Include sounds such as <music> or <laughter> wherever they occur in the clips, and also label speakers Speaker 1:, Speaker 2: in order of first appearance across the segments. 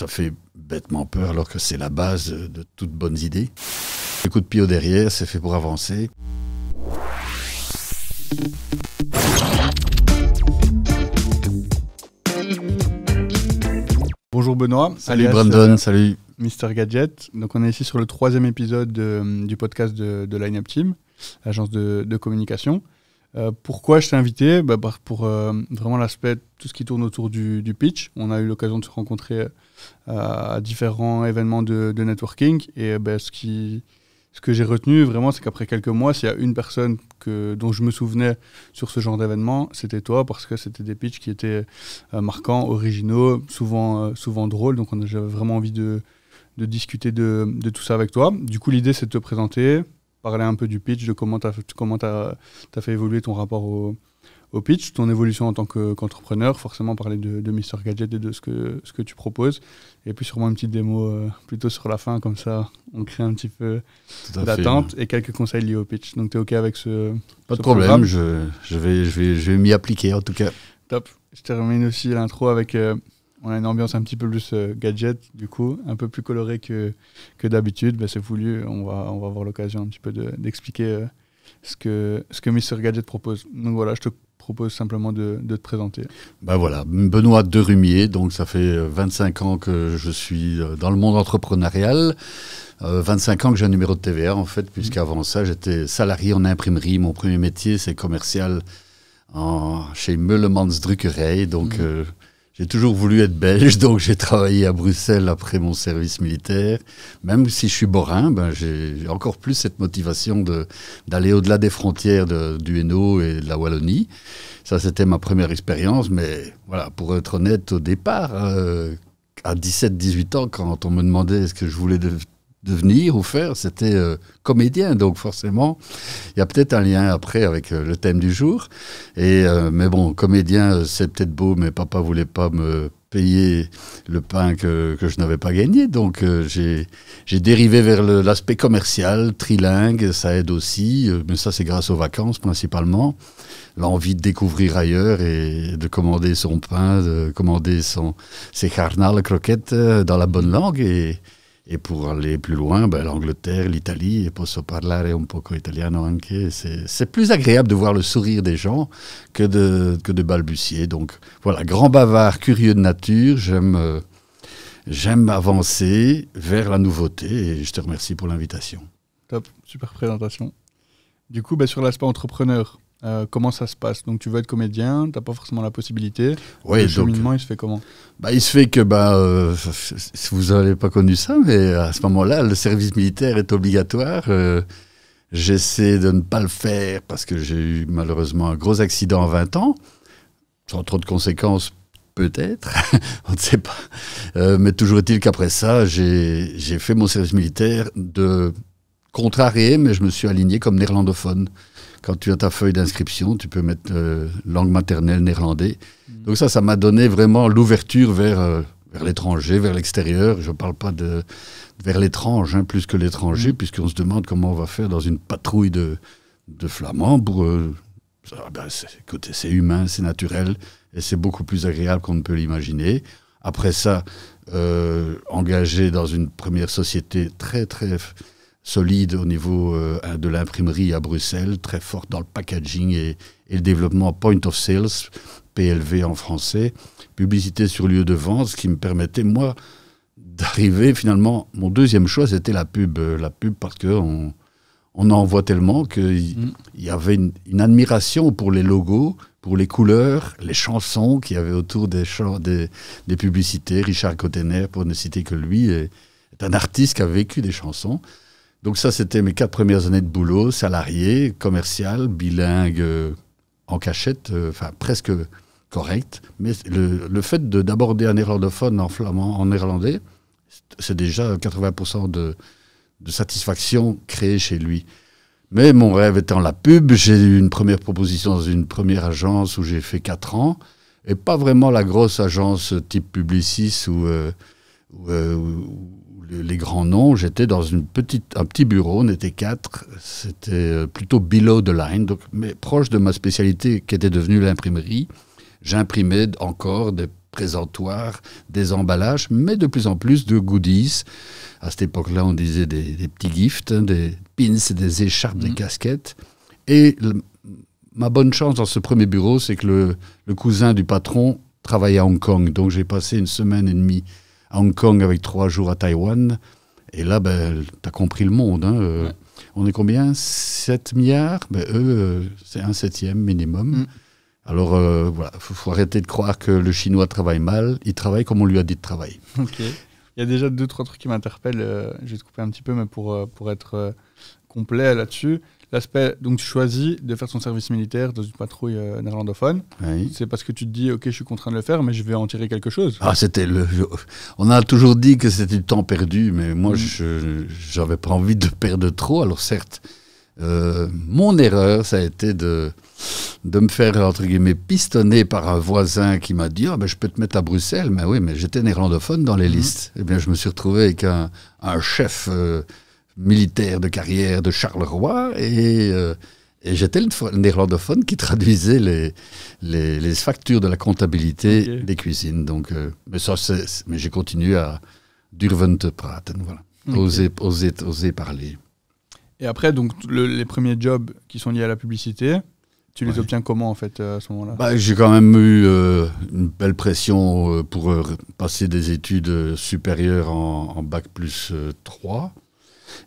Speaker 1: ça fait bêtement peur alors que c'est la base de toutes bonnes idées. Le coup de pied au derrière, c'est fait pour avancer. Bonjour Benoît.
Speaker 2: Salut Brandon, euh, salut. Mister Gadget. Donc on est ici sur le troisième épisode du podcast de, Lineup Team, l'agence de communication. Euh, pourquoi je t'ai invité bah, Pour euh, vraiment l'aspect, tout ce qui tourne autour du, pitch. On a eu l'occasion de se rencontrer euh, à différents événements de, networking. Et bah, ce, qui, ce que j'ai retenu vraiment, c'est qu'après quelques mois, s'il y a une personne que, dont je me souvenais sur ce genre d'événement, c'était toi, parce que c'était des pitchs qui étaient marquants, originaux, souvent, souvent drôles. Donc j'avais vraiment envie de, de discuter de, de tout ça avec toi. Du coup, l'idée, c'est de te présenter, parler un peu du pitch, de comment tu as, comment fait évoluer ton rapport au, pitch, ton évolution en tant qu'entrepreneur, forcément parler de, de Mister Gadget et de ce que, ce que tu proposes. Et puis sûrement une petite démo euh, plutôt sur la fin, comme ça on crée un petit peu d'attente et quelques conseils liés au pitch. Donc tu es OK avec ce... Pas de problème, je,
Speaker 1: vais, je vais, m'y appliquer en tout cas.
Speaker 2: Top. Je termine aussi l'intro avec... Euh, on a une ambiance un petit peu plus euh, gadget, du coup, un peu plus colorée que, que d'habitude. Ben, c'est voulu, on va, on va avoir l'occasion un petit peu d'expliquer euh, ce, que, ce que Mister Gadget propose. Donc voilà, je te propose simplement de, de te présenter.
Speaker 1: Ben voilà, Benoît De Derumier, donc ça fait 25 euh, ans que je suis dans le monde entrepreneurial. 25 ans que j'ai un numéro de TVA, en fait, puisqu'avant ça j'étais salarié en imprimerie. Mon premier métier c'est commercial chez Meulemans Druckerei, donc mmh. J'ai toujours voulu être belge, <laughs> donc j'ai travaillé à Bruxelles après mon service militaire. Même si je suis borin, ben, j'ai encore plus cette motivation d'aller au-delà des frontières du Hainaut et de la Wallonie. Ça, c'était ma première expérience, mais voilà, pour être honnête, au départ, euh, à 17-18 ans, quand on me demandait est-ce que je voulais de, devenir ou faire, c'était euh, comédien. Donc forcément, il y a peut-être un lien après avec euh, le thème du jour. Et, euh, mais bon, comédien, c'est peut-être beau, mais papa voulait pas me payer le pain que, je n'avais pas gagné. Donc j'ai dérivé vers l'aspect commercial, trilingue, ça aide aussi. mais ça, c'est grâce aux vacances principalement. L'envie de découvrir ailleurs et de commander son pain, de commander son, ses carnales, croquettes dans la bonne langue. Et, et pour aller plus loin, ben, l'Angleterre, l'Italie, et posso parlare un poco italiano anche. C'est plus agréable de voir le sourire des gens que de, que de balbutier. Donc voilà, grand bavard, curieux de nature, j'aime j'aime avancer vers la nouveauté et je te remercie pour l'invitation.
Speaker 2: Top, super présentation. Du coup, ben, sur l'aspect entrepreneur, euh, comment ça se passe Donc tu veux être comédien, t'as pas forcément la possibilité. Oui, le cheminement, il se fait comment
Speaker 1: bah, Il se fait que, bah, euh, vous n'avez pas connu ça, mais à ce moment-là, le service militaire est obligatoire. Euh, j'essaie de ne pas le faire parce que j'ai eu malheureusement un gros accident à 20 ans, sans trop de conséquences peut-être, <laughs> on ne sait pas. mais toujours est-il qu'après ça, j'ai fait mon service militaire de contrarié, mais je me suis aligné comme néerlandophone. Quand tu as ta feuille d'inscription, tu peux mettre euh, langue maternelle néerlandais. Donc ça, ça m'a donné vraiment l'ouverture vers, euh, vers l'étranger, vers l'extérieur. Je ne parle pas de vers l'étrange, hein, plus que l'étranger, mm. puisqu'on se demande comment on va faire dans une patrouille de, de flamands euh, ah ben, c'est humain, c'est naturel, et c'est beaucoup plus agréable qu'on ne peut l'imaginer. Après ça, engagé dans une première société très, très solide au niveau euh, de l'imprimerie à Bruxelles, très forte dans le packaging et, le développement point of sales, PLV en français, publicité sur lieu de vente, ce qui me permettait, moi, d'arriver finalement. Mon deuxième choix, c'était la pub. Euh, la pub parce qu'on on en voit tellement qu'il mm. y avait une, admiration pour les logos, pour les couleurs, les chansons qu'il y avait autour des, des, publicités. Richard Cottener, pour ne citer que lui, est un artiste qui a vécu des chansons. Donc ça, c'était mes quatre premières années de boulot, salarié, commercial, bilingue, euh, en cachette, euh, enfin presque correct. Mais le, le fait d'aborder un néerlandophone en flamand, en néerlandais, c'est déjà 80% de, satisfaction créée chez lui. Mais mon rêve étant la pub, j'ai eu une première proposition dans une première agence où j'ai fait quatre ans, et pas vraiment la grosse agence type Publicis ou... Euh, ou les grands noms, j'étais dans une petite, un petit bureau, on était quatre, c'était euh, plutôt below the line, donc, mais proche de ma spécialité qui était devenue l'imprimerie. J'imprimais encore des présentoirs, des emballages, mais de plus en plus de goodies. À cette époque-là, on disait des, petits gifts, hein, des pins, des écharpes, des mmh. casquettes. Et ma bonne chance dans ce premier bureau, c'est que le, le cousin du patron travaillait à Hong Kong, donc j'ai passé une semaine et demie Hong Kong avec trois jours à Taïwan. Et là, ben, tu as compris le monde. Hein, euh, On est combien 7 milliards ben, Eux, euh, c'est un septième minimum. Mm. Alors euh, voilà, il faut, arrêter de croire que le Chinois travaille mal. Il travaille comme on lui a dit de travailler. Ok.
Speaker 2: Il y a déjà deux, trois trucs qui m'interpellent. je vais te couper un petit peu, mais pour, pour être complet là-dessus. L'aspect, donc tu choisis de faire son service militaire dans une patrouille euh, néerlandophone. C'est parce que tu te dis, ok, je suis contraint de le faire, mais je vais en tirer quelque chose. Ah,
Speaker 1: c'était le. On a toujours dit que c'était du temps perdu, mais moi, mm. je n'avais pas envie de perdre trop. Alors certes, euh, mon erreur, ça a été de de me faire, entre guillemets, pistonner par un voisin qui m'a dit Ah, ben, je peux te mettre à Bruxelles. Mais oui, mais j'étais néerlandophone dans les mm. listes. Et Eh bien, je me suis retrouvé avec un, chef euh, militaire de carrière de Charleroi et, euh, et j'étais le néerlandophone qui traduisait les, les, factures de la comptabilité des cuisines. Donc, euh, mais ça, mais j'ai continué à durven praten, voilà. Oser, parler.
Speaker 2: Et après, donc, les premiers jobs qui sont liés à la publicité, tu les obtiens comment en fait euh, à ce moment-là bah, J'ai
Speaker 1: quand même eu une belle pression pour passer des études supérieures en, en bac plus 3.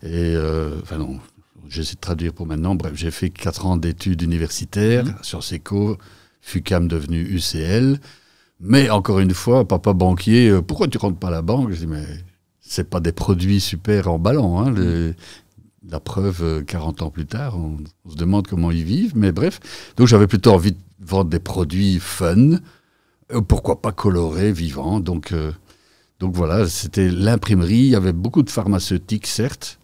Speaker 1: Et, euh, enfin, non, j'essaie de traduire pour maintenant. Bref, j'ai fait 4 ans d'études universitaires sur mhm. sur SECO, FUCAM devenu UCL. Mais encore une fois, papa banquier, euh, pourquoi tu rentres pas à la banque Je dis, mais c'est pas des produits super emballants. Hein, la preuve, 40 euh, ans plus tard, on, se demande comment ils vivent. Mais bref, donc j'avais plutôt envie de vendre des produits fun, pourquoi pas colorés, vivants. Donc, donc voilà, c'était l'imprimerie. Il y avait beaucoup de pharmaceutiques, certes,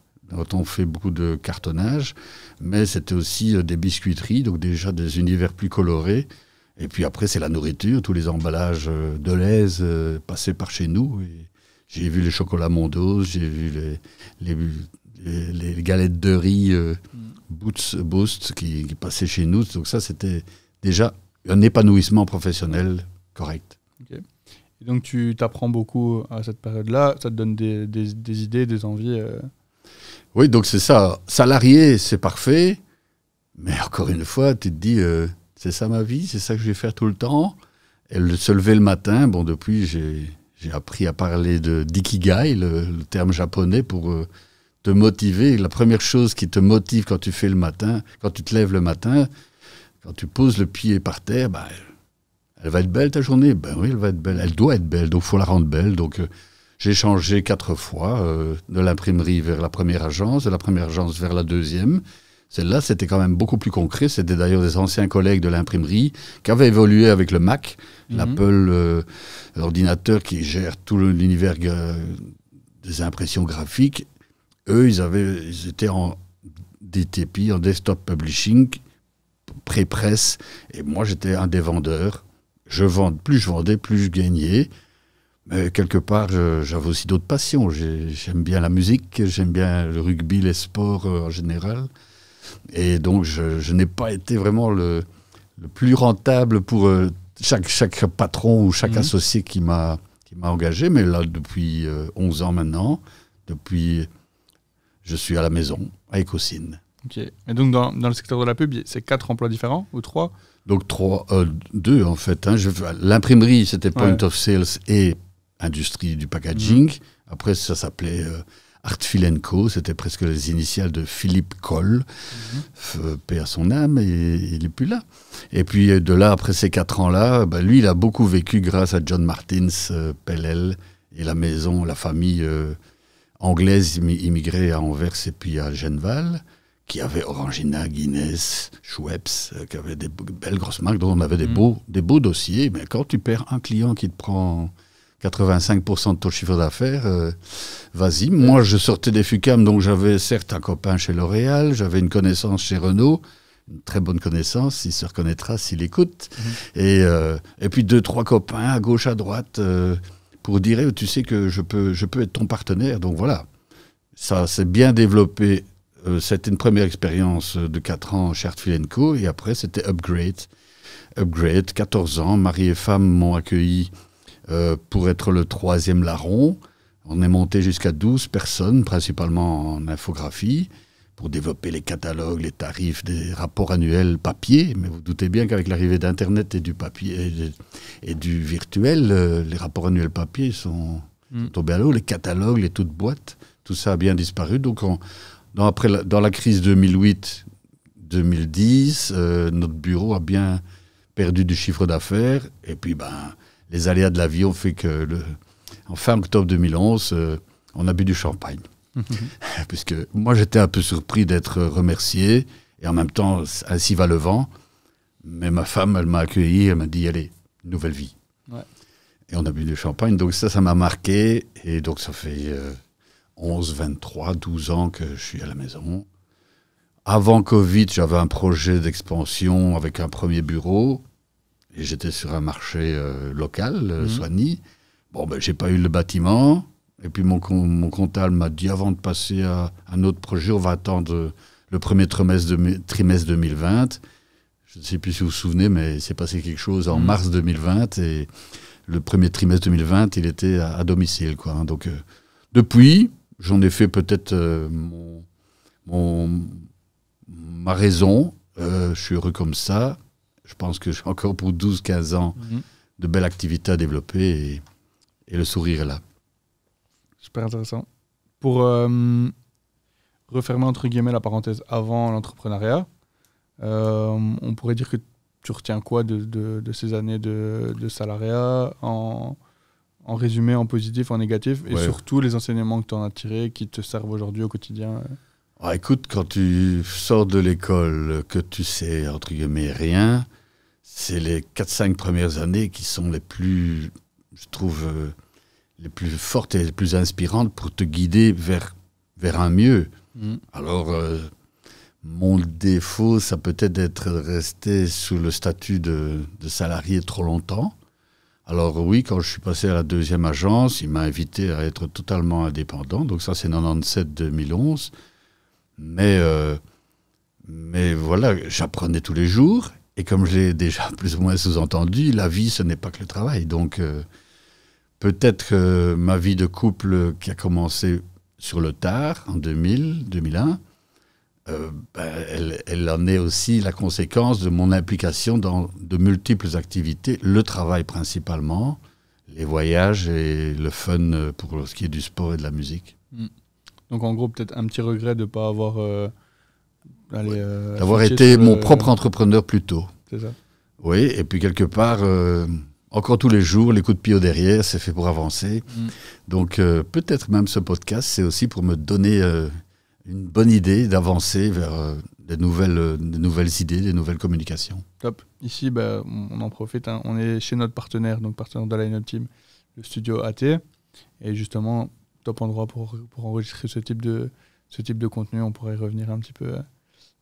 Speaker 1: on fait beaucoup de cartonnage, mais c'était aussi euh, des biscuiteries, donc déjà des univers plus colorés. Et puis après, c'est la nourriture, tous les emballages euh, de l'aise euh, passés par chez nous. J'ai vu les chocolats Mondos, j'ai vu les, galettes de riz mm. Boots Boost qui, passaient chez nous. Donc ça, c'était déjà un épanouissement professionnel
Speaker 2: correct. donc tu t'apprends beaucoup à cette période-là, ça te donne des, idées, des envies
Speaker 1: oui, donc c'est ça. Salarié, c'est parfait. Mais encore une fois, tu te dis, euh, c'est ça ma vie, c'est ça que je vais faire tout le temps. Elle se lever le matin. Bon, depuis, j'ai appris à parler de d'ikigai, le, terme japonais, pour euh, te motiver. La première chose qui te motive quand tu fais le matin, quand tu te lèves le matin, quand tu poses le pied par terre, bah, elle va être belle ta journée. Ben oui, elle va être belle. Elle doit être belle, donc faut la rendre belle. Donc euh, j'ai changé quatre fois euh, de l'imprimerie vers la première agence, de la première agence vers la deuxième. Celle-là, c'était quand même beaucoup plus concret. C'était d'ailleurs des anciens collègues de l'imprimerie qui avaient évolué avec le Mac, mhm. l'Apple, euh, l'ordinateur qui gère tout l'univers des impressions graphiques. Eux, ils, avaient, ils étaient en DTP, en desktop publishing, pré-presse. Et moi, j'étais un des vendeurs. Je plus je vendais, plus je gagnais quelque part, j'avais aussi d'autres passions. J'aime bien la musique, j'aime bien le rugby, les sports euh, en général. Et donc, je, n'ai pas été vraiment le, plus rentable pour euh, chaque, chaque patron ou chaque mhm. associé qui m'a engagé. Mais là, depuis 11 euh, ans maintenant, depuis, je suis à la maison, à Ecosine.
Speaker 2: Ok. Et donc, dans, dans le secteur de la pub, c'est quatre emplois différents ou trois
Speaker 1: donc trois, deux en fait. Hein. L'imprimerie, c'était point of sales et industrie du packaging. Après, ça s'appelait euh, Art Co. C'était presque les initiales de Philippe Coll. Père mhm. euh, paix à son âme, et, il n'est plus là. Et puis euh, de là, après ces quatre ans-là, bah, lui, il a beaucoup vécu grâce à John Martins, euh, Pellel, et la maison, la famille anglaise immigrée à Anvers et puis à Genval qui avait Orangina, Guinness, Schweppes, qui avait des belles grosses marques dont on avait des, mhm. beaux, des beaux dossiers. Mais quand tu perds un client qui te prend 85% de ton chiffre d'affaires, euh, vas-y. Euh. Moi, je sortais des FUCAM, donc j'avais certes un copain chez L'Oréal, j'avais une connaissance chez Renault, une très bonne connaissance, il se reconnaîtra s'il écoute. Mhm. Euh, et, puis deux, trois copains à gauche, à droite, pour dire, eh, tu sais que je peux, je peux être ton partenaire. Donc voilà, ça s'est bien développé. c'était une première expérience de 4 ans chez Artfield Et après, c'était Upgrade. Upgrade, 14 ans, mari et femme m'ont accueilli euh, pour être le troisième larron. On est monté jusqu'à 12 personnes, principalement en infographie, pour développer les catalogues, les tarifs, des rapports annuels papier. Mais vous doutez bien qu'avec l'arrivée d'Internet et du papier et, du virtuel, euh, les rapports annuels papier mm. sont tombés à l'eau. Les catalogues, les toutes boîtes, tout ça a bien disparu. Donc, dans, après la, dans la crise 2008, 2010, euh, notre bureau a bien perdu du chiffre d'affaires. Et puis, ben, les aléas de la vie ont fait que, en fin octobre 2011, euh, on a bu du champagne. Mhm. <laughs> Puisque moi, j'étais un peu surpris d'être remercié, et en même temps, ainsi va le vent. Mais ma femme, elle m'a accueilli, elle m'a dit Allez, nouvelle vie. Et on a bu du champagne, donc ça, ça m'a marqué. Et donc, ça fait 11, 23, 12 ans que je suis à la maison. Avant Covid, j'avais un projet d'expansion avec un premier bureau j'étais sur un marché euh, local, euh, mhm. soigné Bon, ben, j'ai pas eu le bâtiment. Et puis mon, mon comptable m'a dit avant de passer à un autre projet, on va attendre le premier trimestre, de, trimestre 2020. Je ne sais plus si vous vous souvenez, mais c'est passé quelque chose en mhm. mars 2020. Et le premier trimestre 2020, il était à, domicile. Quoi, hein. Donc, euh, depuis, j'en ai fait peut-être mon, ma raison. je suis heureux comme ça je pense que j'ai encore pour 12-15 ans mhm. de belles activités à développer et, le sourire est là.
Speaker 2: Super intéressant. Pour euh, refermer entre guillemets la parenthèse avant l'entrepreneuriat, euh, on pourrait dire que tu retiens quoi de, de, ces années de, de salariat en, en, résumé, en positif, en négatif, et surtout les enseignements que tu en as tirés qui te servent aujourd'hui au quotidien euh
Speaker 1: ah, Écoute, quand tu sors de l'école, que tu sais, entre guillemets, rien, c'est les 4-5 premières années qui sont les plus, je trouve, euh, les plus fortes et les plus inspirantes pour te guider vers, vers un mieux. Mm. Alors, euh, mon défaut, ça peut être d'être resté sous le statut de, salarié trop longtemps. Alors oui, quand je suis passé à la deuxième agence, il m'a invité à être totalement indépendant. Donc ça, c'est 97-2011. Mais, euh, mais voilà, j'apprenais tous les jours et comme j'ai déjà <laughs> plus ou moins sous-entendu, la vie, ce n'est pas que le travail. Donc, euh, peut-être que euh, ma vie de couple qui a commencé sur le tard, en 2000, 2001, euh, ben, elle, en est aussi la conséquence de mon implication dans de multiples activités, le travail principalement, les voyages et le fun pour ce qui est du sport et de la musique.
Speaker 2: Hmm. Donc en gros, peut-être un petit regret de ne pas avoir... Euh, D'avoir été mon propre entrepreneur plus tôt. C'est ça.
Speaker 1: Oui, et puis quelque part, euh, encore tous les jours, les coups de pied au derrière, c'est fait pour avancer. Mm. Donc euh, peut-être même ce podcast, c'est aussi pour me donner une bonne idée d'avancer vers des, nouvelles, des nouvelles idées, des nouvelles communications.
Speaker 2: Top. Ici, bah, on en profite. Hein. On est chez notre partenaire, donc partenaire de la Line Team, le studio AT. Et justement, top endroit pour, enregistrer ce type de, ce type de contenu. On pourrait y revenir un petit peu. Hein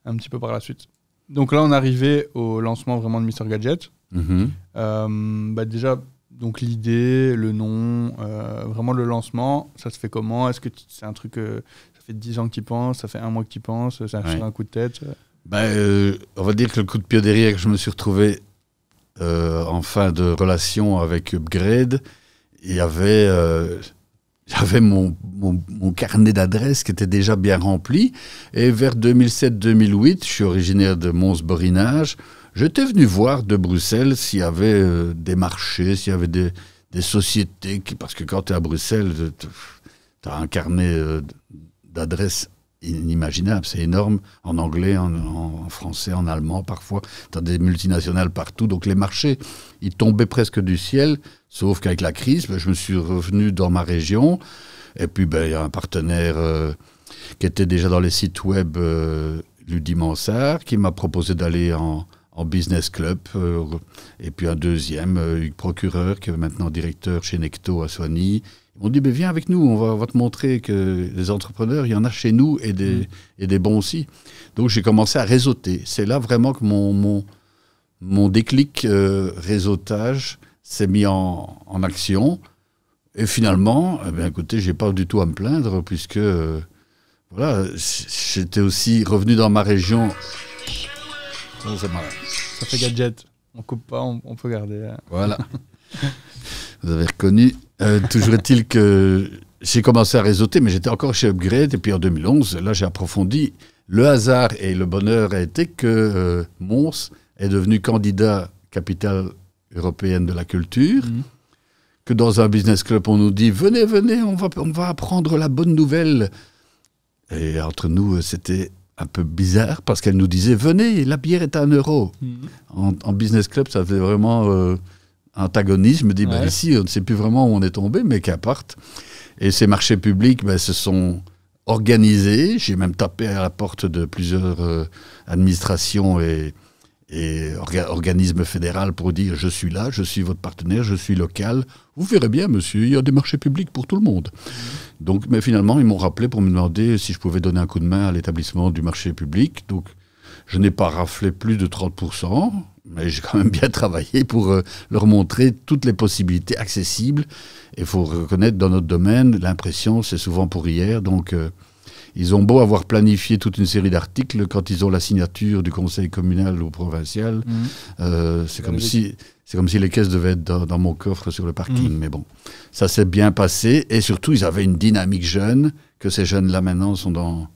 Speaker 2: un petit peu par la suite. Donc là, on arrivait au lancement vraiment de Mister Gadget. Mhm. Euh, bah, déjà, donc l'idée, le nom, euh, vraiment le lancement, ça se fait comment Est-ce que c'est un truc, que euh, ça fait 10 ans que tu penses, ça fait un mois que tu penses, ça fait un coup de tête
Speaker 1: bah, On va dire que le coup de pied derrière, que je me suis retrouvé en fin de relation avec Upgrade. Il y avait j'avais mon, carnet d'adresses qui était déjà bien rempli. Et vers 2007-2008, je suis originaire de Mons-Borinage, j'étais venu voir de Bruxelles s'il y avait euh, des marchés, s'il y avait des, sociétés. parce que quand tu es à Bruxelles, tu as un carnet euh, d'adresses inimaginable, c'est énorme en anglais, en, français, en allemand parfois. Tu as des multinationales partout, donc les marchés, ils tombaient presque du ciel, sauf qu'avec la crise, ben, je me suis revenu dans ma région, et puis ben, il ben, y a un partenaire euh, qui était déjà dans les sites web, euh, qui m'a proposé d'aller en, business club, euh, et puis un deuxième, euh, Hugues Procureur, qui est maintenant directeur chez Necto à Soigny, on dit, viens avec nous, on va, te montrer que les entrepreneurs, il y en a chez nous et des, mm. des bons aussi. Donc j'ai commencé à réseauter. C'est là vraiment que mon, mon, déclic euh, réseautage s'est mis en, action. Et finalement, eh bien, écoutez, j'ai pas du tout à me plaindre puisque euh, voilà, j'étais aussi revenu dans ma région. Ça,
Speaker 2: fait gadget. On coupe pas, on peut garder.
Speaker 1: Hein. Voilà. <laughs> Vous avez reconnu euh, toujours est-il que j'ai commencé à réseauter, mais j'étais encore chez Upgrade. Et puis en 2011, là, j'ai approfondi. Le hasard et le bonheur a été que euh, Mons est devenu candidat capitale européenne de la culture. Mhm. Que dans un business club, on nous dit venez, venez, on va, on va apprendre la bonne nouvelle. Et entre nous, c'était un peu bizarre parce qu'elle nous disait venez, la bière est à un euro. Mhm. En, business club, ça fait vraiment. Euh, antagonisme, dit, ici, on ne sait plus vraiment où on est tombé, mais qu'importe. Et ces marchés publics ben, se sont organisés. J'ai même tapé à la porte de plusieurs euh, administrations et, organismes fédéraux pour dire je suis là, je suis votre partenaire, je suis local. Vous verrez bien, monsieur, il y a des marchés publics pour tout le monde. Donc, mais finalement, ils m'ont rappelé pour me demander si je pouvais donner un coup de main à l'établissement du marché public. Donc, je n'ai pas raflé plus de 30% mais j'ai quand même bien travaillé pour euh, leur montrer toutes les possibilités accessibles. Et il faut reconnaître dans notre domaine, l'impression, c'est souvent pour hier. Donc, euh, ils ont beau avoir planifié toute une série d'articles, quand ils ont la signature du conseil communal ou provincial, mhm. euh, c'est comme si... C'est comme si les caisses devaient être dans, mon coffre sur le parking. Mhm. Mais bon, ça s'est bien passé. Et surtout, ils avaient une dynamique jeune, que ces jeunes-là maintenant sont, dans,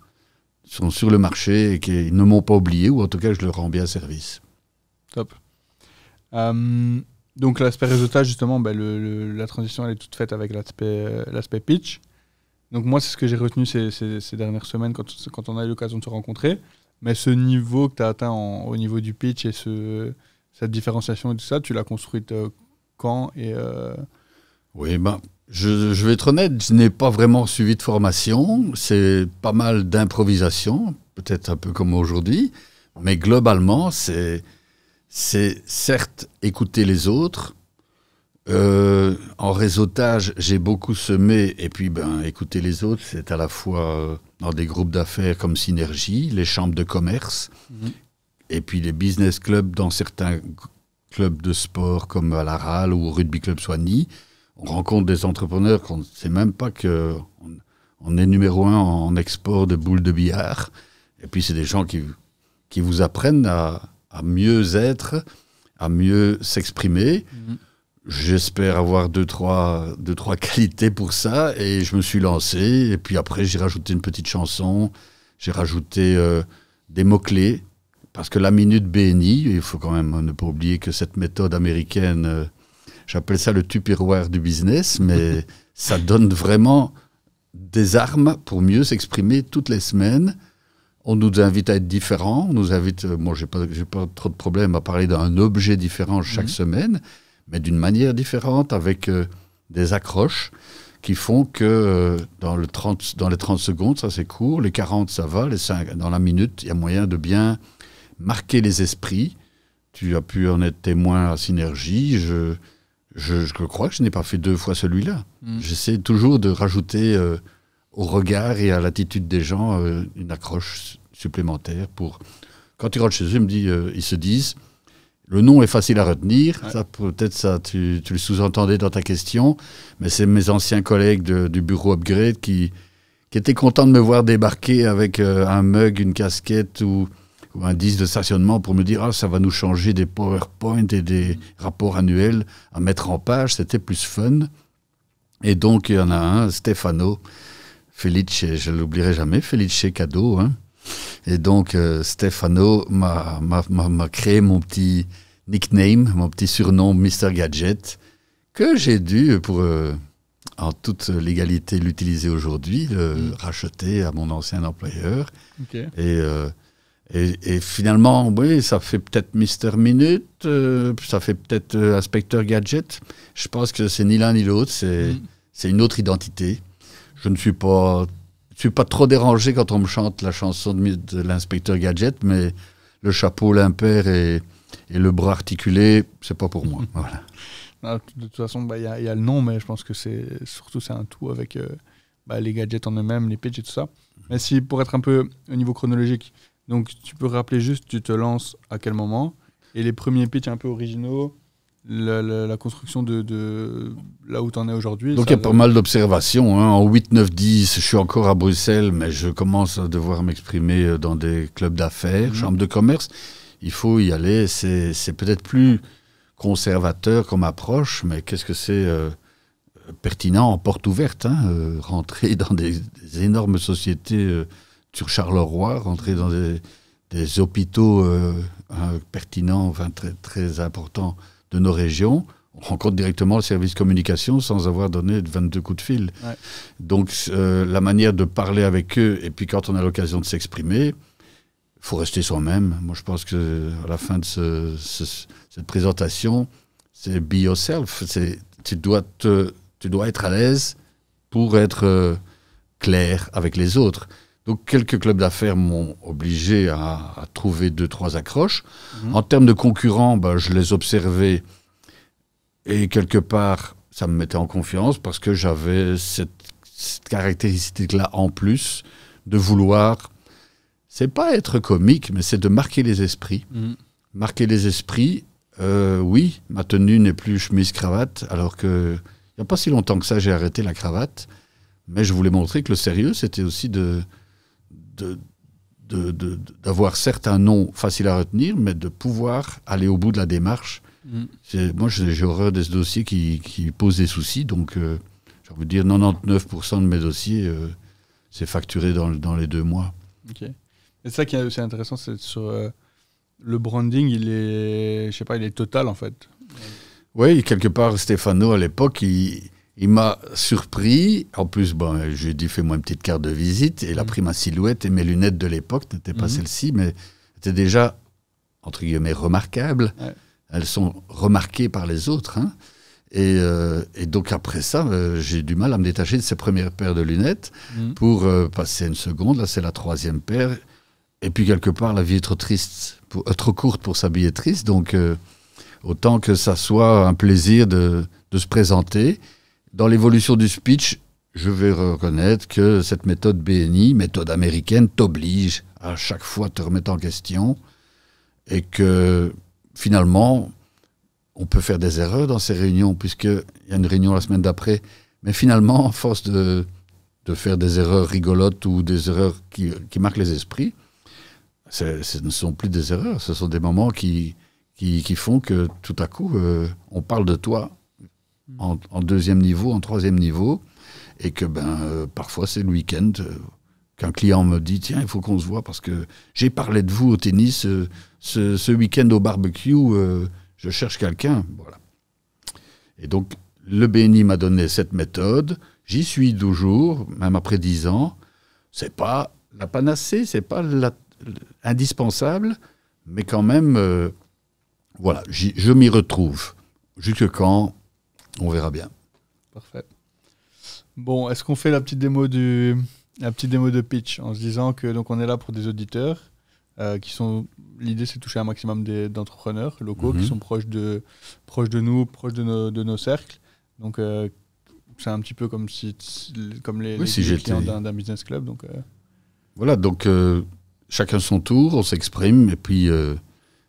Speaker 1: sont sur le marché et qu'ils ne m'ont pas oublié, ou en tout cas, je leur rends bien service.
Speaker 2: Top. Euh, donc l'aspect résultat, justement, ben, la transition, elle est toute faite avec euh, l'aspect pitch. Donc moi, c'est ce que j'ai retenu ces, dernières semaines quand, on a eu l'occasion de se rencontrer. Mais ce niveau que tu as atteint au niveau du pitch et ce, cette différenciation et tout ça, tu l'as construite euh, quand et
Speaker 1: Oui, ben, je, je, vais être honnête, je n'ai pas vraiment suivi de formation. C'est pas mal d'improvisation, peut-être un peu comme aujourd'hui. Mais globalement, c'est c'est certes écouter les autres. Euh, en réseautage, j'ai beaucoup semé, et puis ben, écouter les autres, c'est à la fois euh, dans des groupes d'affaires comme Synergie, les chambres de commerce, mhm. et puis les business clubs dans certains clubs de sport comme à la RAL ou au Rugby Club Soigny. On rencontre des entrepreneurs qu'on ne sait même pas que on est numéro un en export de boules de billard. Et puis c'est des gens qui, qui vous apprennent à, à mieux être, à mieux s'exprimer. Mhm. J'espère avoir deux trois, deux, trois <laughs> qualités pour ça. Et je me suis lancé. Et puis après, j'ai rajouté une petite chanson. J'ai rajouté euh, des mots-clés. Parce que la minute BNI, il faut quand même ne pas oublier que cette méthode américaine, euh, j'appelle ça le tupperware du business, mais <laughs> ça donne vraiment des armes pour mieux s'exprimer toutes les semaines. On nous invite à être différents. On nous invite. Euh, moi, j'ai pas, pas trop de problèmes à parler d'un objet différent chaque mhm. semaine, mais d'une manière différente, avec euh, des accroches qui font que euh, dans, les 30 secondes, ça c'est court, les 40, ça va, les 5, dans la minute, il y a moyen de bien marquer les esprits. Tu as pu en être témoin à Synergie. Je, crois que je n'ai pas fait deux fois celui-là. Mhm. J'essaie toujours de rajouter au regard et à l'attitude des gens euh, une accroche supplémentaire pour. Quand ils rentrent chez eux, ils, me euh, ils se disent le nom est facile à retenir. Ça, peut-être ça, tu, le sous-entendais dans ta question, mais c'est mes anciens collègues du bureau Upgrade qui, qui étaient contents de me voir débarquer avec euh, un mug, une casquette ou, ou, un disque de stationnement pour me dire ah ça va nous changer des PowerPoint et des rapports annuels à mettre en page. C'était plus fun. Et donc il y en a un, Stefano, Felice, je l'oublierai jamais, Felice cadeau. Hein. Et donc, euh, Stefano m'a créé mon petit nickname, mon petit surnom Mr. Gadget, que j'ai dû, euh, pour euh, en toute légalité l'utiliser aujourd'hui, le mm. racheter à mon ancien employeur. Et, et, finalement, oui, ça fait peut-être Mr. Minute, ça fait peut-être Inspecteur Gadget. Je pense que c'est ni l'un ni l'autre, c'est mm. une autre identité je ne suis pas, je suis pas trop dérangé quand on me chante la chanson de, l'inspecteur Gadget, mais le chapeau l'impair et, le bras articulé, c'est pas pour moi. <laughs> voilà.
Speaker 2: Ah, de toute façon, bah, il y, a le nom, mais je pense que c'est surtout c'est un tout avec euh, bah, les gadgets en eux-mêmes, les pitches et tout ça. Mais si pour être un peu au niveau chronologique, donc tu peux rappeler juste, tu te lances à quel moment et les premiers pitchs un peu originaux, la, construction de, là où tu en es aujourd'hui. Donc il y a pas mal
Speaker 1: d'observations. Hein. En 8, 9, 10, je suis encore à Bruxelles, mais je commence à devoir m'exprimer euh, dans des clubs d'affaires, mhm. chambres de commerce. Il faut y aller. C'est peut-être plus conservateur comme approche, mais qu'est-ce que c'est euh, pertinent en porte ouverte hein, euh, Rentrer dans des, énormes sociétés sur Charleroi, rentrer dans des, hôpitaux hein, pertinents, très, très importants de nos régions, on rencontre directement le service communication sans avoir donné 22 coups de fil. Donc euh, la manière de parler avec eux, et puis quand on a l'occasion de s'exprimer, il faut rester soi-même. Moi, je pense que à la fin de cette présentation, c'est be yourself. Tu dois, te, être à l'aise pour être euh, clair avec les autres quelques clubs d'affaires m'ont obligé à, trouver deux, trois accroches. Mhm. En termes de concurrents, ben, je les observais et quelque part, ça me mettait en confiance parce que j'avais cette, caractéristique-là en plus de vouloir, c'est pas être comique, mais c'est de marquer les esprits. Mhm. Marquer les esprits, euh, oui, ma tenue n'est plus chemise-cravate, alors que il n'y a pas si longtemps que ça, j'ai arrêté la cravate. Mais je voulais montrer que le sérieux, c'était aussi de, de, d'avoir certains noms faciles à retenir, mais de pouvoir aller au bout de la démarche. Mm. Moi, j'ai horreur de ce dossier qui, qui pose des soucis. Donc, je euh, j'ai envie de dire 99% de mes dossiers, euh, c'est facturé dans, les deux mois.
Speaker 2: C'est Et ça qui est intéressant, c'est sur euh, le branding, il est, je sais pas, il est total en fait.
Speaker 1: Oui, quelque part, Stéphano, à l'époque, il il m'a surpris. En plus, bon, j'ai dit fais-moi une petite carte de visite. Et il a mm. pris ma silhouette et mes lunettes de l'époque n'étaient pas celle mm. celles-ci, mais étaient déjà entre guillemets remarquables. Elles sont remarquées par les autres. Hein. Euh, et, donc après ça, euh, j'ai du mal à me détacher de ces premières paires de lunettes mm. pour euh, passer une seconde. Là, c'est la troisième paire. Et puis quelque part, la vie est trop triste, trop courte pour s'habiller triste. Donc autant que ça soit un plaisir de, de se présenter dans l'évolution du speech, je vais reconnaître que cette méthode BNI, méthode américaine, t'oblige à chaque fois te remettre en question et que finalement, on peut faire des erreurs dans ces réunions, puisqu'il y a une réunion la semaine d'après. Mais finalement, à force de, faire des erreurs rigolotes ou des erreurs qui, qui marquent les esprits, ce ne sont plus des erreurs, ce sont des moments qui, qui, font que tout à coup, euh, on parle de toi en, deuxième niveau, en troisième niveau, et que ben euh, parfois c'est le week-end euh, qu'un client me dit tiens il faut qu'on se voit parce que j'ai parlé de vous au tennis euh, ce, week-end au barbecue, je cherche quelqu'un, voilà. Et donc le BNI m'a donné cette méthode, j'y suis toujours, même après dix ans. C'est pas la panacée, c'est pas indispensable, mais quand même, voilà, je m'y retrouve. Jusque quand on verra bien.
Speaker 2: Parfait. Bon, est-ce qu'on fait la petite démo du la petite démo de pitch en se disant que donc on est là pour des auditeurs euh, qui sont l'idée c'est de toucher un maximum d'entrepreneurs locaux qui mhm. sont proches de proches de nous, proches de nos, cercles. Donc euh, c'est un petit peu comme si comme les, oui, les si clients d'un business club donc euh.
Speaker 1: Voilà, donc chacun son tour, on s'exprime et puis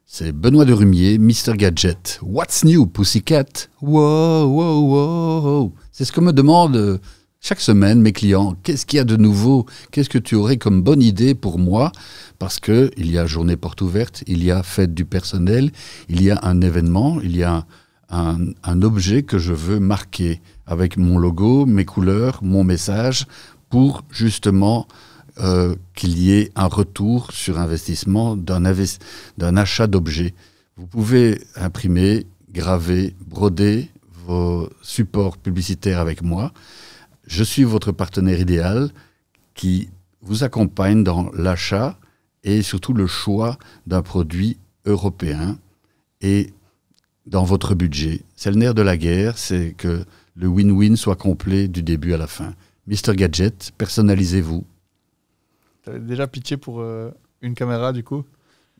Speaker 1: c'est Benoît de Rumier, Mr. Gadget. What's new, Pussycat? Wow, wow, wow. C'est ce que me demandent euh, chaque semaine mes clients. Qu'est-ce qu'il y a de nouveau Qu'est-ce que tu aurais comme bonne idée pour moi Parce que il y a journée porte ouverte, il y a fête du personnel, il y a un événement, il y a un objet que je veux marquer avec mon logo, mes couleurs, mon message pour justement euh, qu'il y ait un retour sur investissement d'un d'un achat d'objets. Vous pouvez imprimer, graver, broder vos supports publicitaires avec moi. Je suis votre partenaire idéal qui vous accompagne dans l'achat et surtout le choix d'un produit européen et dans votre budget. C'est le nerf de la guerre, c'est que le win-win soit complet du début à la fin. Mr Gadget, personnalisez-vous
Speaker 2: avais déjà pitié pour euh, une caméra, du coup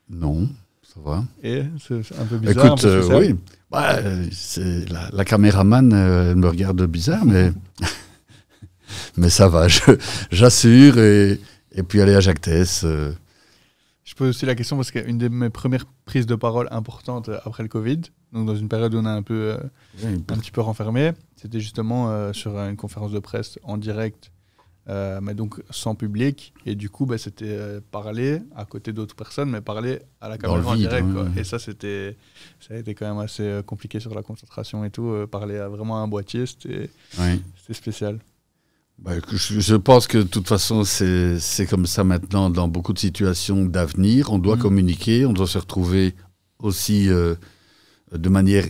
Speaker 1: Non, ça va. Et c'est un peu bizarre. Écoute, euh, oui. Bah, la, caméraman euh, elle me regarde bizarre, mais, <laughs> mais ça va, j'assure. Et, et, puis aller à Jacques Tess.
Speaker 2: Je pose aussi la question parce qu'une de mes premières prises de parole importantes après le Covid, donc dans une période où on est un, peu, un petit peu renfermé, c'était justement sur une conférence de presse en direct euh, mais donc sans public. Et du coup, bah, c'était euh, parler à côté d'autres personnes, mais parler à la caméra en direct. Hein, et ça, c'était, ça quand même assez euh, compliqué sur la concentration et tout. parler parler à vraiment un boîtier, c'était, spécial.
Speaker 1: Bah, je, pense que de toute façon, c'est, comme ça maintenant dans beaucoup de situations d'avenir. On doit mm. communiquer, on doit se retrouver aussi de manière,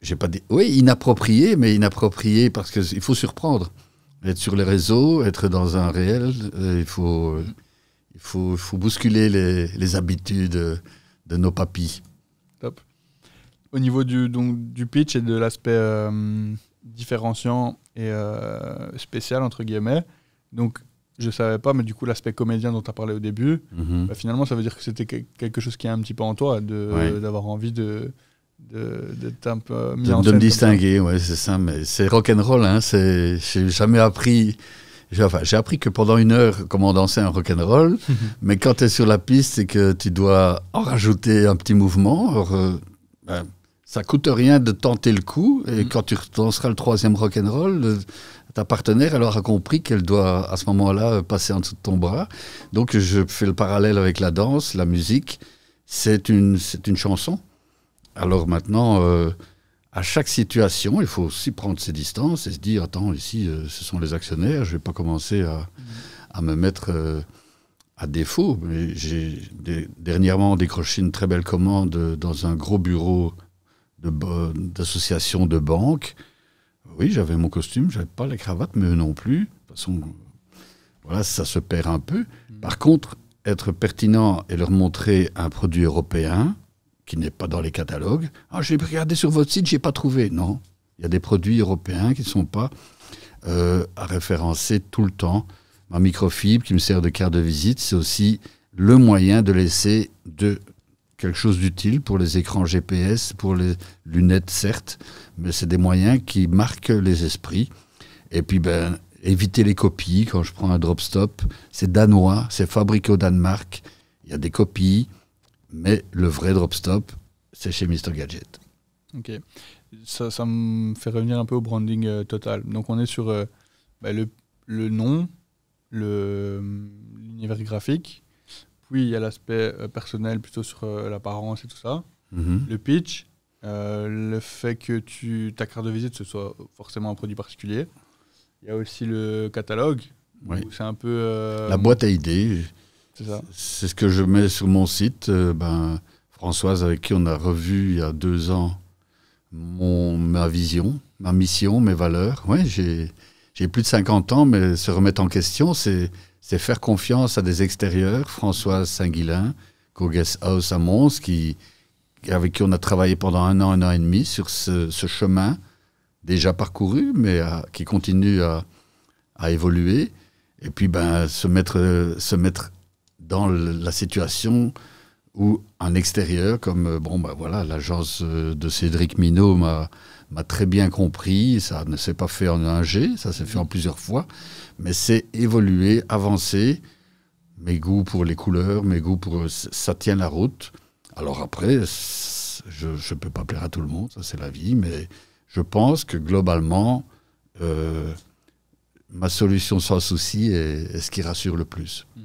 Speaker 1: j'ai pas dit, oui, inappropriée, mais inappropriée parce qu'il faut surprendre. Être sur les réseaux, être dans un réel, euh, il faut, il faut, bousculer les, habitudes de nos papis.
Speaker 2: Top. Au niveau du, donc, du pitch et de l'aspect euh, différenciant et euh, spécial, entre guillemets, donc je savais pas, mais du coup, l'aspect comédien dont tu as parlé au début, mhm. bah, finalement, ça veut dire que c'était quelque chose qui est un petit peu en toi, d'avoir envie de, de, de euh, me
Speaker 1: distinguer, ouais, c'est ça. Mais c'est rock and roll. Hein, c'est, j'ai jamais appris. enfin, j'ai appris que pendant une heure comment danser un rock and roll. Mhm. Mais quand tu es sur la piste et que tu dois en rajouter un petit mouvement, euh, ben, ça coûte rien de tenter le coup. Et mhm. quand tu danseras le troisième rock and roll, euh, ta partenaire elle aura compris qu'elle doit à ce moment-là passer en dessous de ton bras. Donc je fais le parallèle avec la danse, la musique. C'est une, c'est une chanson. Alors maintenant, euh, à chaque situation, il faut aussi prendre ses distances et se dire, attends, ici, euh, ce sont les actionnaires, je ne vais pas commencer à, me mettre euh, à défaut. J'ai dernièrement décroché une très belle commande dans un gros bureau d'association de, de banques. Oui, j'avais mon costume, j'avais pas la cravate, mais eux non plus. De toute façon, voilà, ça se perd un peu. Mmh. Par contre, être pertinent et leur montrer un produit européen, qui n'est pas dans les catalogues. Ah, j'ai regardé sur votre site, j'ai pas trouvé. Non, il y a des produits européens qui ne sont pas euh, à référencer tout le temps. Ma microfibre qui me sert de carte de visite, c'est aussi le moyen de laisser de quelque chose d'utile pour les écrans GPS, pour les lunettes certes, mais c'est des moyens qui marquent les esprits. Et puis ben éviter les copies quand je prends un drop stop, c'est danois, c'est fabriqué au Danemark, il y a des copies, mais le vrai drop stop, c'est chez Mr. Gadget.
Speaker 2: Ok. Ça, me fait revenir un peu au branding euh, total. Donc on est sur euh, bah, le, nom, l'univers graphique, puis il y a l'aspect euh, personnel plutôt sur l'apparence et tout ça, mhm. le pitch, le fait que tu, ta carte de visite ce soit forcément un produit particulier. Il y a aussi le catalogue. Oui. C'est un peu la boîte
Speaker 1: à idées c'est ce que je mets sur mon site. Euh, ben, Françoise, avec qui on a revu il y a deux ans mon, ma vision, ma mission, mes valeurs. ouais j'ai plus de 50 ans, mais se remettre en question, c'est faire confiance à des extérieurs. Françoise Saint-Guilain, Coguess House à Mons, qui, avec qui on a travaillé pendant un an, un an et demi sur ce, chemin déjà parcouru, mais qui continue à, à, évoluer. Et puis, ben, se mettre, se mettre dans la situation où un extérieur, comme euh, bon bah voilà, l'agence euh, de Cédric Minot m'a très bien compris, ça ne s'est pas fait en un G, ça s'est fait en plusieurs fois, mais c'est évoluer, avancer. Mes goûts pour les couleurs, mes goûts pour euh, ça tient la route. Alors après, je ne peux pas plaire à tout le monde, ça c'est la vie, mais je pense que globalement, ma solution sans souci est, ce qui rassure le plus. Mm.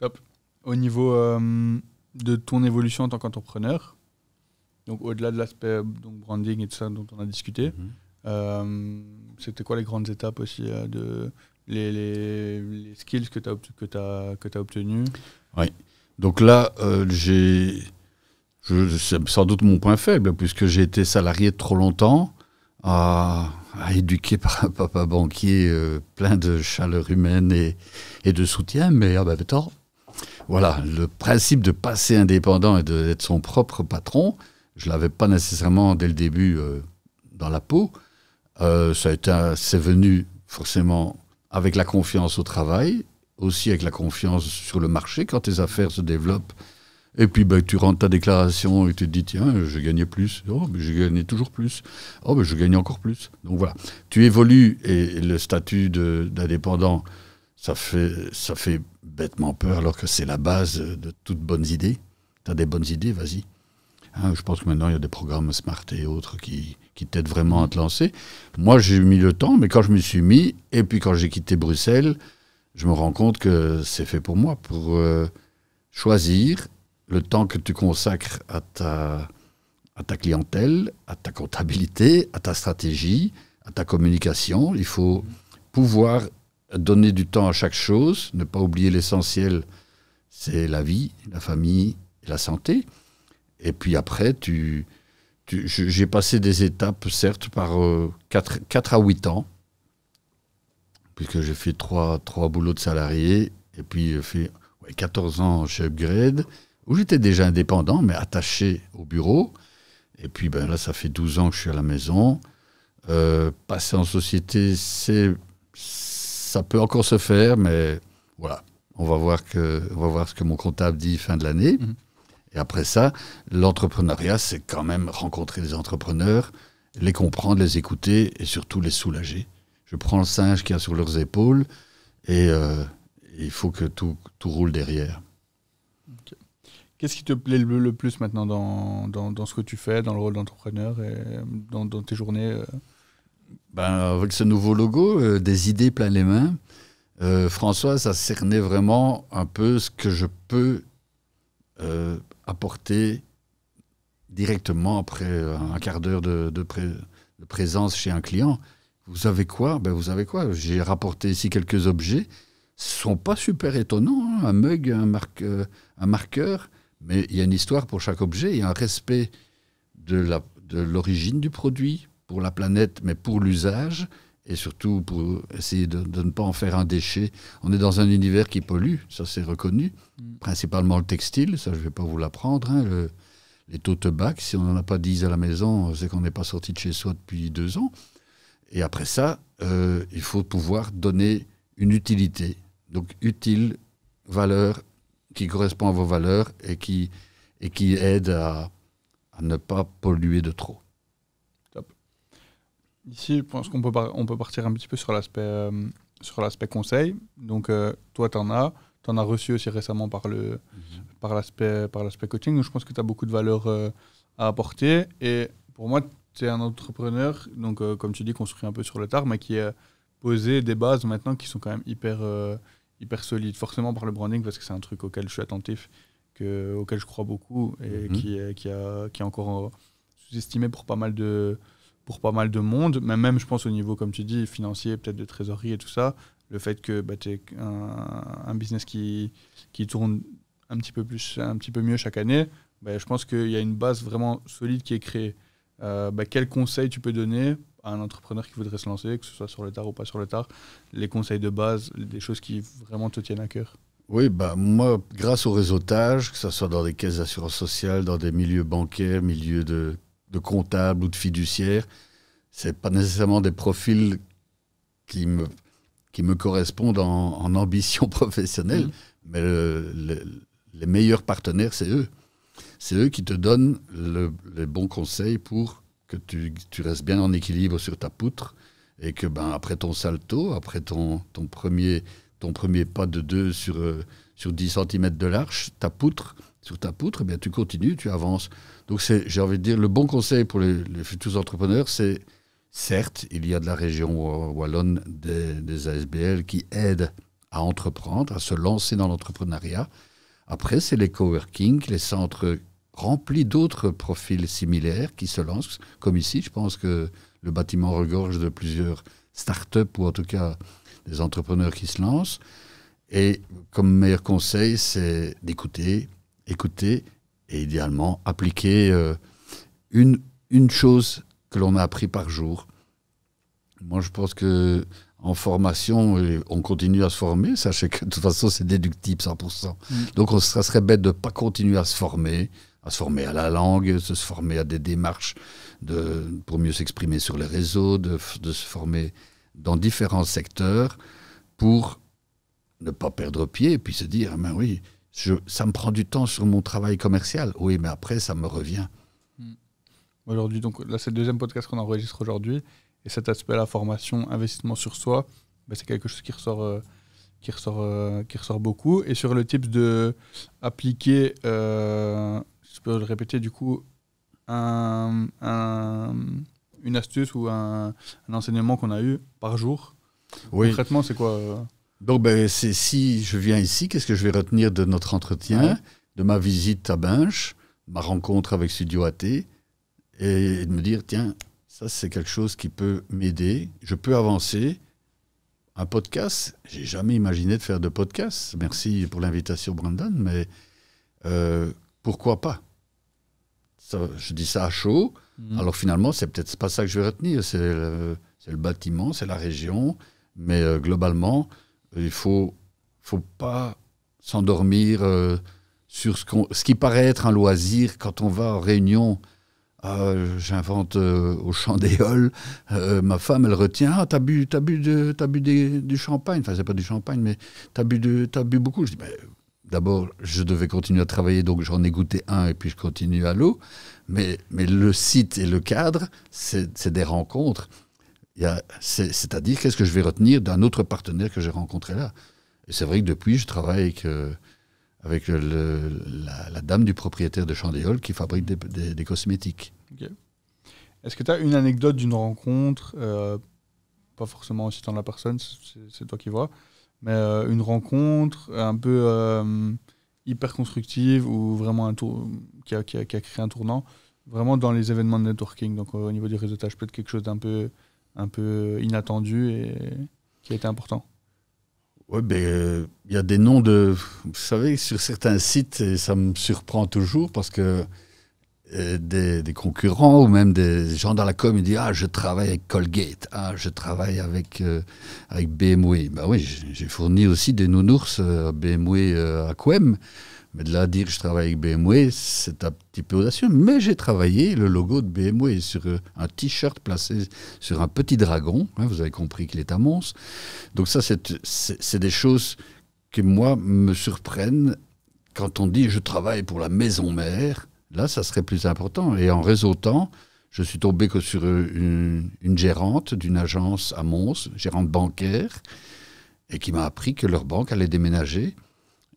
Speaker 2: Top. Au niveau euh, de ton évolution en tant qu'entrepreneur, donc au-delà de l'aspect euh, donc branding et tout ça dont on a discuté, mhm. euh, c'était quoi les grandes étapes aussi de les, skills que tu as, que as, que as obtenus
Speaker 1: Oui. Donc là, j'ai c'est sans doute mon point faible, puisque j'ai été salarié trop longtemps, à, éduquer par un papa banquier plein de chaleur humaine et, de soutien, mais ah ben, voilà, le principe de passer indépendant et d'être son propre patron, je ne l'avais pas nécessairement dès le début euh, dans la peau. Euh, ça c'est venu forcément avec la confiance au travail, aussi avec la confiance sur le marché quand tes affaires se développent. Et puis ben, tu rentres ta déclaration et tu te dis tiens je gagnais plus, oh mais je gagnais toujours plus, oh mais je gagnais encore plus. Donc voilà, tu évolues et le statut d'indépendant ça fait, ça fait bêtement peur, alors que c'est la base de toutes bonnes idées. Tu as des bonnes idées, vas-y. Hein, je pense que maintenant, il y a des programmes Smart et autres qui, qui t'aident vraiment à te lancer. Moi, j'ai mis le temps, mais quand je me suis mis, et puis quand j'ai quitté Bruxelles, je me rends compte que c'est fait pour moi, pour euh, choisir le temps que tu consacres à ta, à ta clientèle, à ta comptabilité, à ta stratégie, à ta communication. Il faut pouvoir donner du temps à chaque chose, ne pas oublier l'essentiel, c'est la vie, la famille, la santé. Et puis après, tu, j'ai passé des étapes, certes, par 4, euh, à 8 ans, puisque j'ai fait 3, trois boulots de salarié, et puis j'ai fait 14 ans chez Upgrade, où j'étais déjà indépendant, mais attaché au bureau. Et puis ben, là, ça fait 12 ans que je suis à la maison. Euh, passer en société, c'est ça peut encore se faire, mais voilà. On va voir, que, on va voir ce que mon comptable dit fin de l'année. Mhm. Et après ça, l'entrepreneuriat, c'est quand même rencontrer les entrepreneurs, les comprendre, les écouter et surtout les soulager. Je prends le singe qu'il y a sur leurs épaules et euh, il faut que tout, tout roule derrière.
Speaker 2: Qu'est-ce qui te plaît le, plus maintenant dans, dans, dans, ce que tu fais, dans le rôle d'entrepreneur et euh, dans,
Speaker 1: tes journées euh? Ben, avec ce nouveau logo, euh, des idées plein les mains. Françoise euh, François, ça cernait vraiment un peu ce que je peux euh, apporter directement après un quart d'heure de, de, présence chez un client. Vous savez quoi ben, Vous avez quoi J'ai rapporté ici quelques objets. Ce sont pas super étonnants, hein. un mug, un, marque, un marqueur, mais il y a une histoire pour chaque objet, il y a un respect de l'origine du produit, pour la planète, mais pour l'usage et surtout pour essayer de, ne pas en faire un déchet. On est dans un univers qui pollue, ça c'est reconnu, mm. principalement le textile, ça je ne vais pas vous l'apprendre. Hein, le, les bac, si on n'en a pas 10 à la maison, c'est qu'on n'est pas sorti de chez soi depuis deux ans. Et après ça, euh, il faut pouvoir donner une utilité, donc utile, valeur, qui correspond à vos valeurs et qui, et qui aide à ne pas polluer de trop.
Speaker 2: Ici, je pense qu'on peut, on peut partir un petit peu sur l'aspect euh, conseil. Donc, euh, toi, tu en as. Tu en as reçu aussi récemment mhm. par l'aspect par l'aspect coaching. Donc, je pense que tu as beaucoup de valeur euh, à apporter. Et pour moi, tu es un entrepreneur, donc comme tu dis, construit un peu sur le tard, mais qui a posé des bases maintenant qui sont quand même hyper, hyper solides. Forcément par le branding, parce que c'est un truc auquel je suis attentif, que, auquel je crois beaucoup et mhm. qui est encore sous-estimé pour pas mal de pour pas mal de monde, mais même je pense au niveau, comme tu dis, financier, peut-être de trésorerie et tout ça, le fait que bah, tu un, un, business qui, qui tourne un petit peu plus, un petit peu mieux chaque année, bah, je pense qu'il y a une base vraiment solide qui est créée. Euh, bah, quel conseil tu peux donner à un entrepreneur qui voudrait se lancer, que ce soit sur le tard ou pas sur le tard, les conseils de base, des choses qui vraiment te tiennent à cœur
Speaker 1: oui, bah, moi, grâce au réseautage, que ce soit dans des caisses d'assurance sociale, dans des milieux bancaires, milieux de de comptable ou de fiduciaire, ce c'est pas nécessairement des profils qui me, qui me correspondent en, ambition <laughs> professionnelle, mm-hmm. mais les meilleurs partenaires, c'est eux. C'est eux qui te donnent les bons conseils pour que tu, restes bien en équilibre sur ta poutre et que ben, après ton salto, après ton, ton premier ton premier pas de deux sur, euh, sur 10 cm de large, ta poutre, sur ta poutre, eh bien, tu continues, tu avances. Donc, j'ai envie de dire, le bon conseil pour les, futurs entrepreneurs, c'est certes, il y a de la région wallonne des, ASBL qui aident à entreprendre, à se lancer dans l'entrepreneuriat. Après, c'est les coworking, les centres remplis d'autres profils similaires qui se lancent. Comme ici, je pense que le bâtiment regorge de plusieurs start-up ou en tout cas des entrepreneurs qui se lancent. Et comme meilleur conseil, c'est d'écouter, écouter et idéalement appliquer euh, une, une chose que l'on a appris par jour. Moi, je pense que en formation, on continue à se former. Sachez que de toute façon, c'est déductible 100%. Mm. Donc, on serait bête de ne pas continuer à se former, à se former à la langue, de se former à des démarches de, pour mieux s'exprimer sur les réseaux, de, de se former dans différents secteurs pour ne pas perdre pied et puis se dire, ah ben oui, ça me prend du temps sur mon travail commercial. Oui, mais après, ça me revient. Hmm.
Speaker 2: Aujourd'hui, donc là, c'est le deuxième podcast qu'on enregistre aujourd'hui. Et cet aspect la formation, investissement sur soi, ben, c'est quelque chose qui ressort, euh, qui, ressort, euh, qui ressort beaucoup. Et sur le type de appliquer, euh, je peux le répéter du coup, un une astuce ou un, enseignement qu'on a eu par jour oui. Concrètement, c'est quoi
Speaker 1: Donc, euh? ben, c'est si je viens ici, qu'est-ce que je vais retenir de notre entretien, de ma visite à Binche, ma rencontre avec Studio AT, et, de me dire, tiens, ça, c'est quelque chose qui peut m'aider, je peux avancer. Un podcast, j'ai jamais imaginé de faire de podcast. Merci pour l'invitation, Brandon, mais euh, pourquoi pas Je dis ça à chaud. Mhm. Alors finalement, c'est peut-être pas ça que je vais retenir. C'est le, bâtiment, c'est la région. Mais euh, globalement, euh, il faut, faut pas s'endormir euh, sur ce, qui paraît être un loisir quand on va en réunion. Ah, j'invente au chandéol. ma femme, elle retient. Ah, t'as bu, bu, de, du champagne. Enfin, c'est pas du champagne, mais t'as bu, beaucoup. Je dis, d'abord, je devais continuer à travailler, donc j'en ai goûté un et puis je continue à l'eau. Mais, le site et le cadre, c'est des rencontres. C'est-à-dire, qu'est-ce que je vais retenir d'un autre partenaire que j'ai rencontré là Et c'est vrai que depuis, je travaille avec, euh, la, dame du propriétaire de Chandéol qui fabrique des, cosmétiques.
Speaker 2: Est-ce que tu as une anecdote d'une rencontre euh, Pas forcément en citant la personne, c'est toi qui vois. Mais euh, une rencontre un peu euh, hyper constructive ou vraiment un tour, qui, a, créé un tournant, vraiment dans les événements de networking. Donc euh, au niveau du réseautage, peut-être quelque chose d'un peu, un peu inattendu et qui a été important.
Speaker 1: Oui, ben, il y a des noms de. Vous savez, sur certains sites, ça me surprend toujours parce que euh, des, des, concurrents ou même des gens dans la com, ils disent Ah, je travaille avec Colgate, ah, je travaille avec, euh, avec BMW. Ben bah oui, j'ai fourni aussi des nounours euh, à BMW à Quem, mais de là à dire je travaille avec BMW, c'est un petit peu audacieux. Mais j'ai travaillé le logo de BMW sur un t-shirt placé sur un petit dragon. Hein, vous avez compris qu'il est à Mons. Donc, ça, c'est des choses qui, moi, me surprennent quand on dit je travaille pour la maison mère Là, ça serait plus important. Et en réseautant, je suis tombé que sur une, gérante d'une agence à Mons, gérante bancaire, et qui m'a appris que leur banque allait déménager.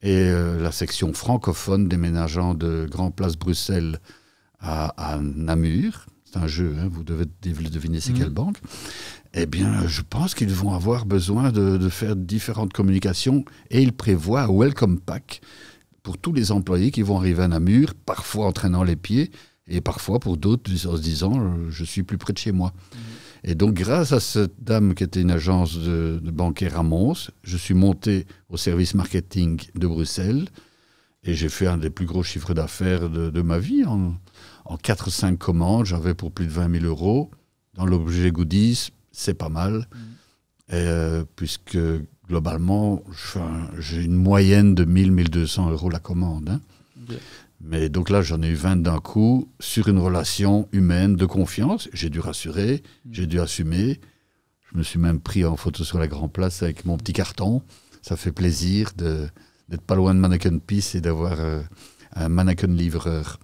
Speaker 1: Et euh, la section francophone déménageant de Grand Place Bruxelles à, Namur, c'est un jeu, hein, vous devez deviner c'est mm. quelle banque, eh bien, je pense qu'ils vont avoir besoin de, de, faire différentes communications et ils prévoient un Welcome Pack pour tous les employés qui vont arriver à Namur, parfois en traînant les pieds, et parfois pour d'autres en se disant euh, je suis plus près de chez moi. Mmh. Et donc grâce à cette dame qui était une agence de, bancaire à Mons, je suis monté au service marketing de Bruxelles et j'ai fait un des plus gros chiffres d'affaires de, ma vie. En, en 4-5 commandes, j'avais pour plus de 20 000 euros. Dans l'objet goodies, c'est pas mal. Mmh. Euh, puisque globalement, j'ai une moyenne de 1000-1200 euros la commande. Hein. Mais donc là, j'en ai eu 20 d'un coup sur une relation humaine de confiance. J'ai dû rassurer, mm. j'ai dû assumer. Je me suis même pris en photo sur la Grand Place avec mon petit carton. Ça fait plaisir d'être pas loin de Mannequin Peace et d'avoir euh, un mannequin livreur.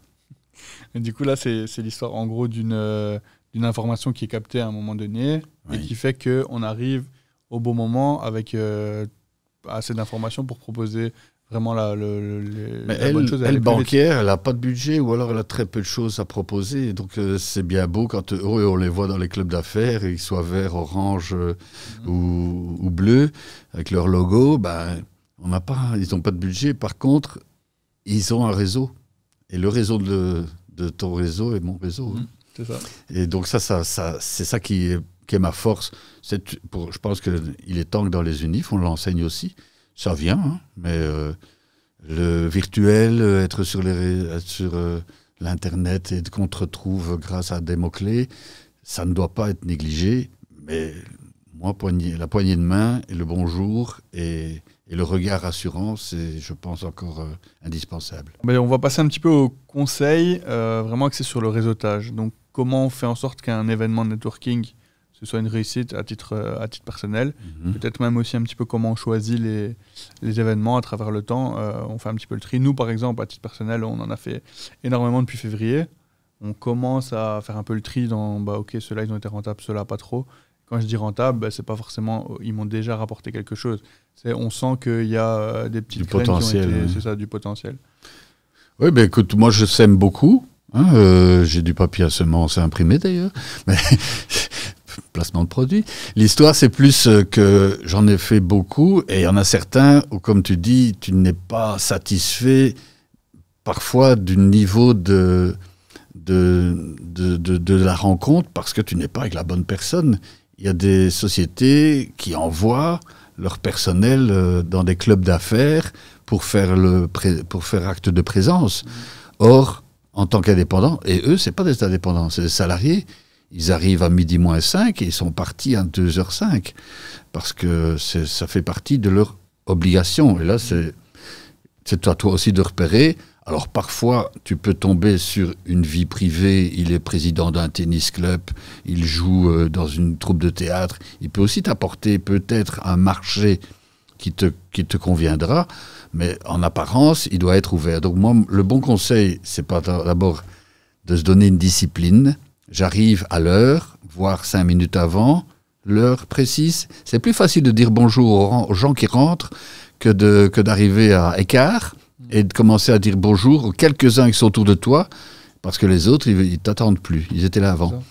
Speaker 2: du coup, là, c'est l'histoire en gros d'une euh, d'une information qui est captée à un moment donné et qui fait qu'on arrive au bon moment avec euh, assez d'informations pour proposer vraiment la, le, la bonne chose. Elle, bancaire,
Speaker 1: elle n'a pas de budget ou alors elle a très peu de choses à proposer. Donc euh, c'est bien beau quand euh, oh, on les voit dans les clubs d'affaires, ils soient verts, orange mm-hmm. ou, ou bleus, avec leur logo. Ben, on n'a pas, ils n'ont pas de budget. Par contre, ils ont un réseau. Et le réseau de, de ton réseau est mon réseau. Hein. Mm-hmm. c'est ça. Et donc ça, ça, ça c'est ça qui est qui est ma force. pour, je pense qu'il est temps que dans les unifs, on l'enseigne aussi. Ça vient, hein, mais euh, le virtuel, euh, être sur euh, l'Internet et qu'on te retrouve grâce à des mots-clés, ça ne doit pas être négligé. Mais moi, la poignée de main et le bonjour et, le regard rassurant, c'est, je pense, encore indispensable. Mais on va passer un petit
Speaker 2: peu au conseil, vraiment vraiment c'est sur le réseautage. Donc, comment on fait en sorte qu'un événement de networking ce soit une réussite à titre, euh, à titre personnel, mhm. peut-être même aussi un petit peu comment on choisit les, les événements à travers le temps. Euh, on fait un petit peu le tri. Nous, par exemple, à titre personnel, on en a fait énormément depuis février. On commence à faire un peu le tri dans, bah, ok, ceux-là, ils ont été rentables, ceux-là, pas trop. Quand je dis rentable, bah, c'est pas forcément, oh, ils m'ont déjà rapporté quelque chose. C'est, on sent qu'il y a euh, des petites du potentiel. C'est ça, du potentiel.
Speaker 1: Oui, ben bah, écoute, moi, je sème beaucoup. Hein, j'ai du papier à semer c'est imprimé, d'ailleurs, mais <laughs> placement de produits. L'histoire, c'est plus euh, que j'en ai fait beaucoup et il y en a certains où, comme tu dis, tu n'es pas satisfait parfois du niveau de de, la rencontre parce que tu n'es pas avec la bonne personne. Il y a des sociétés qui envoient leur personnel euh, dans des clubs d'affaires pour, faire pour faire acte de présence. Or, en tant qu'indépendant, et eux, ce pas des indépendants, c'est des salariés, ils arrivent à midi moins 5 et ils sont partis à 2h05 parce que ça fait partie de leur obligation. Et là, c'est à toi aussi de repérer. Alors parfois, tu peux tomber sur une vie privée. Il est président d'un tennis club, il joue euh, dans une troupe de théâtre. Il peut aussi t'apporter peut-être un marché qui te, qui te conviendra, mais en apparence, il doit être ouvert. Donc moi, le bon conseil, c'est pas d'abord de se donner une discipline, j'arrive à l'heure, voire cinq minutes avant, l'heure précise. C'est plus facile de dire bonjour aux gens qui rentrent que que d'arriver à écart et de commencer à dire bonjour aux quelques-uns qui sont autour de toi, parce que les autres, ils, ils t'attendent plus. Ils étaient là avant.